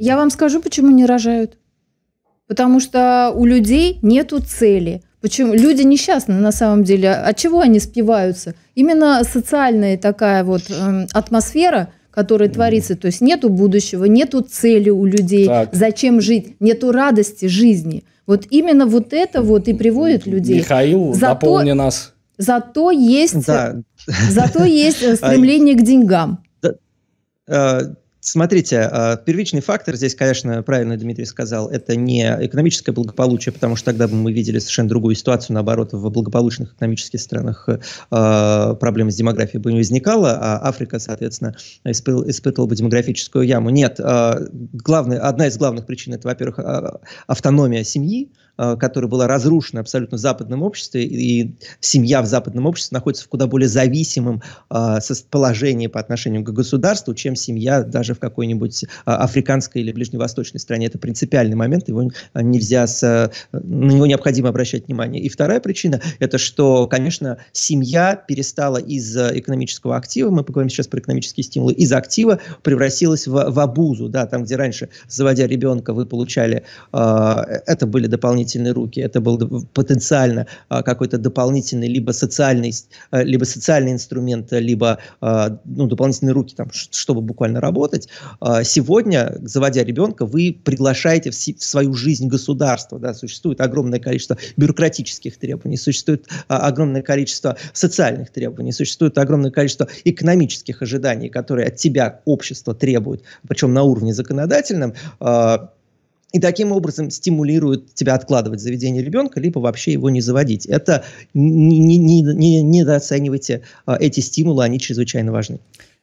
Я вам скажу, почему не рожают. Потому что у людей нету цели. Почему? Люди несчастны на самом деле. От чего они спиваются? Именно социальная такая вот э, атмосфера, которая творится. То есть нету будущего, нету цели у людей, так. зачем жить, нету радости жизни. Вот именно вот это вот и приводит людей. Михаил, зато, дополни нас. Зато есть, да. зато есть э, а стремление к деньгам. Э, Смотрите, а, первичный фактор здесь, конечно, правильно Дмитрий сказал, это не экономическое благополучие, потому что тогда бы мы видели совершенно другую ситуацию, наоборот, в благополучных экономических странах э, а, проблем с демографией бы не возникало, а Африка, соответственно, испытывала бы демографическую яму. Нет, а, главное, одна из главных причин это, во-первых, автономия семьи, которая была разрушена абсолютно в западном обществе, и семья в западном обществе находится в куда более зависимом э, положении по отношению к государству, чем семья даже в какой-нибудь а, африканской или ближневосточной стране. Это принципиальный момент, его а, нельзя с, э, на него необходимо обращать внимание. И вторая причина – это что, конечно, семья перестала из экономического актива, мы поговорим сейчас про экономические стимулы, из актива превратилась в, в абузу, да, там, где раньше, заводя ребенка, вы получали, э, это были дополнительные руки, это был потенциально э, какой-то дополнительный либо социальный, э, либо социальный инструмент, либо э, ну, дополнительные руки, там, чтобы буквально работать, работать. А, сегодня, заводя ребенка, вы приглашаете в свою жизнь государство. Да? Существует огромное количество бюрократических требований, существует а, огромное количество социальных требований, существует огромное количество экономических ожиданий, которые от тебя общество требует, причем на уровне законодательном а, и таким образом стимулирует тебя откладывать заведение ребенка, либо вообще его не заводить. Это не, не, не, недооценивайте эти стимулы, они чрезвычайно важны.